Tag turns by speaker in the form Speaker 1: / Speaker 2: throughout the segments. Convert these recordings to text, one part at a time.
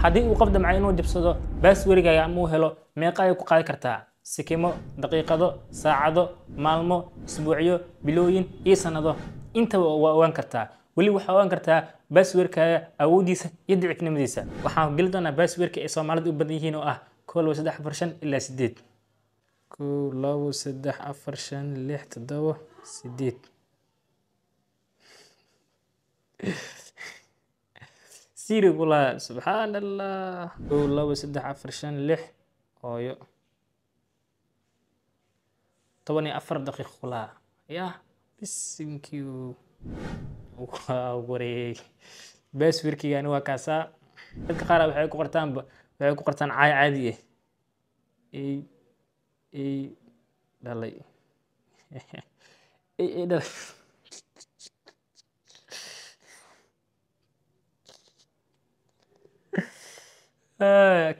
Speaker 1: haddii uu qof damcay inuu jabsado baaswerigaaga ama uu helo meeqa ayay ku qaadi kartaa sikimo daqiiqado saacado maalmo isbuucyo bilooyin iyo sannado intaba waa ogaan kartaa weli waxaa ogaan kartaa baaswerkaaga awooddiisa iyo dicifnimadiisa waxaan geli doonaa baaswerka ay soomaalida u badan yihiin oo ah kow labo saddex afar shan ilaa sideed kow labo saddex afar shan lix toddobo sideed siri ku lahaa subxaan allah kow labo saddex afar shan lix hooyo toban iyo afar daqiiq ku lahaa yah bisinkii wareeyey baswirkigani waa kaasaa dadka qaar waxay ku qortaanba waxay ku qortaan caay caadi ah ey ey dhalay ey ey dhalay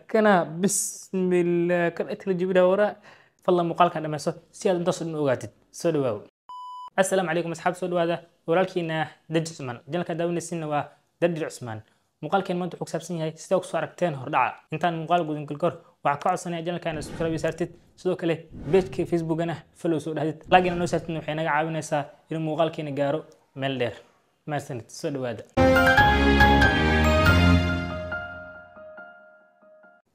Speaker 1: kana bismillah kana kala jibida wara fadlan muuqaalkan dhammayso si aad intaas dhan ogaatid soo dhawaawo assalaamu calaykum asxaab soo dhawaada walaalkiina dajir cusmaan janalkan daawanaysiina waa dajir cusmaan muuqaalkeen maanta wuxuu ku saabsan yahay sida kusoo aragteen hordhaca intaan muuqaal gudangalka hor waxaad ka codsanaya janalkaana subscribe saartid sidoo kale bejka facebookana follow soo dhahdid lagina noo saartidna waxay naga caawinaysaa inuu muuqaalkeena gaaro meel dheer mahadsanid soo dhawaada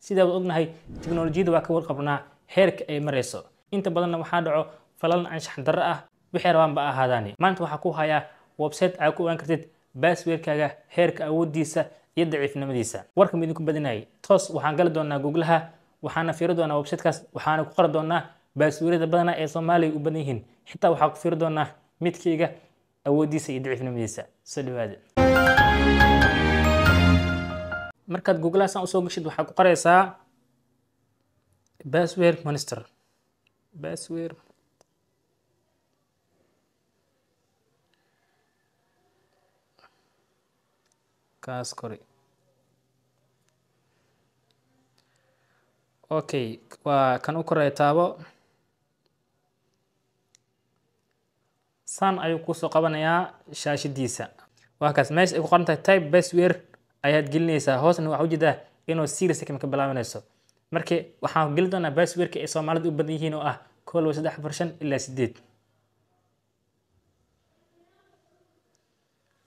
Speaker 1: sidaa ognahay tiknolojiyadda waa ka warqabnaa heerka ay marayso inta badanna waxaa dhaco falan anshax darro ah wixii rabaanba ahaadaani maanta waxaa ku hayaa website aad ku ogaan kartid baasweerkaaga heerka awooddiisa iyo daciifnimadiisa warkan idinku badinayay toos waxaan gali doonaa googlaha waxaana fiiri doonaa websitekaas waxaana ku qori doonaa baasweerada badanaa ee soomaaliya u badan yihiin xitaa waxaa ku fiiri doonaa midkayga awooddiisa iyo daciifnimadiisa soo dhawaada markaad googlea saan usoo gashid waxaa ku qoreysaa basware monster basware kaas kori okay waa kan u korey taabo san ayuu kuusoo qabanayaa shaashadiisa waa kaas meesha ay ku qoran tahay type basware ayaad gelinaysaa hoosna waxaa ujeedaa inuu series kama ka bilaabanayso marka waxaan geli doonaa basswordka ay soomaalida u badan yihiin oo ah kolwa saddex afar shan ilaa sideed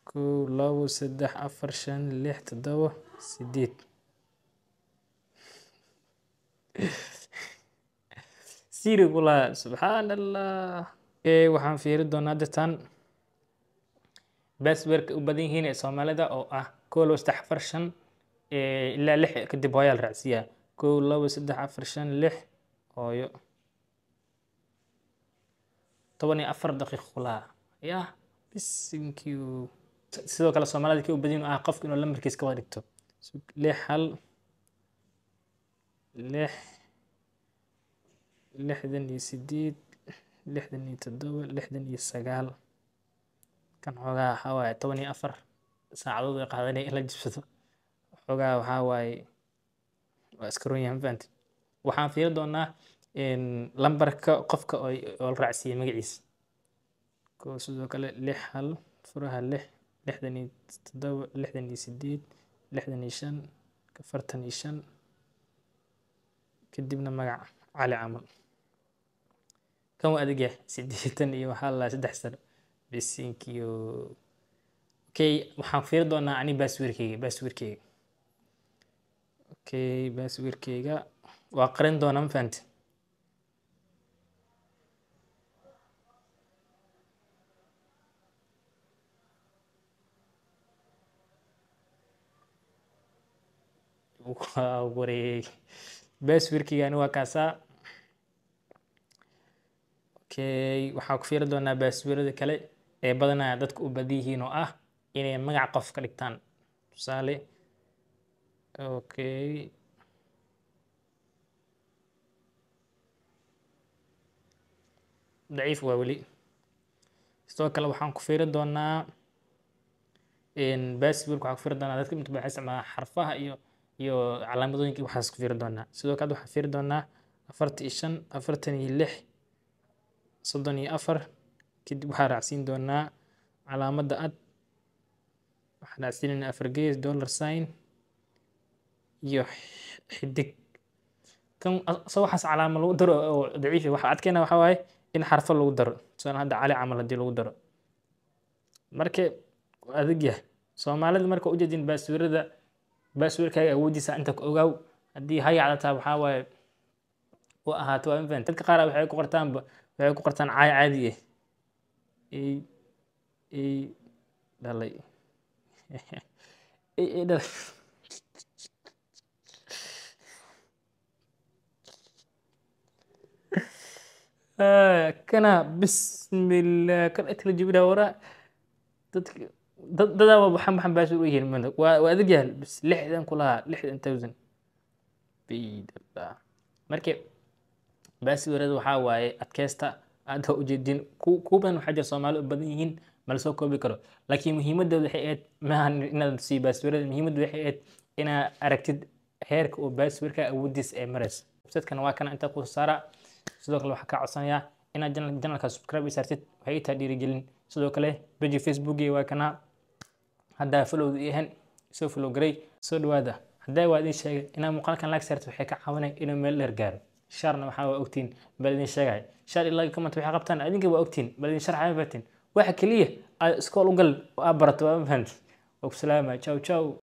Speaker 1: ko labo saddex afar shan lix toddobo sideed siri kulaa subxaan allah waxaan fiiri doonaa hadda baswerka u badan yihiin ee soomaalida oo ah kow labo saddex afar shan ilaa lix kadib hooyaa la raacsiiyaa kow labo saddex afar shan lix hooyo toban iyo afar kulaa yah bisinkiu sidoo kale soomaalida ka u badan ah qofka inuu lambarkiis ka wadadhigto lix hal lix lixdan iyo sideed lixdan iyo toddoba lixdan iyo sagaal Kan xogaa waxaa waye taban iyo afar saacadood ayeey qaadane in la jibsado xogaa waxaa waaye waa iska ronyahay mafahantin waxaan fiiri doonaa lambarka qofka oo la raacsiiye magaciisa koow sidoo kale lix hal furaha lix lixdan iyo toddoba lixdan iyo sideed lixdan iyo shan afartan iyo shan kadibna magac cali camal kan wuu adag sideetan iyo waxaa ladahaa saddex sano bisinkiyo okay waxaan fiiri doonaa ani baaswiirkeyga baaswiirkeyga okay baaswiirkeyga waa qarin doonaa ma fahanti wareeg ani waa kaasaa okay waxaan ku fiiri doonaa baaswiirada kale ee badanaa dadka u badan yihiin oo ah inay magac qof ka dhigtaan tusaale okay daciif waa weli sidoo kale waxaan ku fiiri doonaa baswiilka waxaa ku fiiri doonaa dadka inta badan isticmaala xarfaha iyo iyo calaamadooyinka waxaas ku fiiri doonaa sidoo kale waxaan fiiri doonaa afarta iyo shan afartan iyo lix soddon iyo afar kadib waxaa raacsiin doonaa calaamadda ad waxaa raacsiinaynaa afargees dollar sign iyo xidig kan soo waxaas calaama lagu daro oo daciifi ah, waxa adkeena waxaa waaye in xarfo lagu daro tusaale hadda cali camal haddii lagu daro marka adag yahay soomaalida marka ujeedin baaswirada baaswirkaaga awoodiisa inta ku ogaaw haddii hayacda taa waxaa waaye u ahaato waa infant dadka qaar waxay ku qortaanba waxay ku qortaan caay caadi ah এই এই dhalay ay dhalay kana bismillah kana kala jibinaa waraa dadka dad maxan maxan baashir u yihiin mana waa waa adag yahay bis lixdan kulahaa lixdan thousand baydallah marka baasi warad waxaa waaye adkeysta aad ujeedin kuwa badan waxaa jira soomaali u badan yihiin mala soo koobi karo laakiin muhiimadooda waxay ahayd maaha inaad sii baaswirada muhiimadooda waxay ahayd inaad aragtid heerka uu baaswirka awoodiis ee marays websitekan waa kana intaa ku saara sidoo kale waxaa kaa codsanayaa inaad janalka subscribe i saartid waxay i dhiirigelin sidoo kale beji facebookiga waa kanaa haddaa folowda ahan soo follow soo dhawaada haddaa waa idiin sheegay inaad muuqaalkan laag saartid waxay ka caawinaya inuu meel dheer gaaro sharna waxaa waa ogtiin bal idin sheegahay shar ilaa comment waxaa qabtaan idinka waa ogtiin bal idin sharxaya fatin waxa keliya iskool u gal aa barato waa ma fahanti waa ku salaama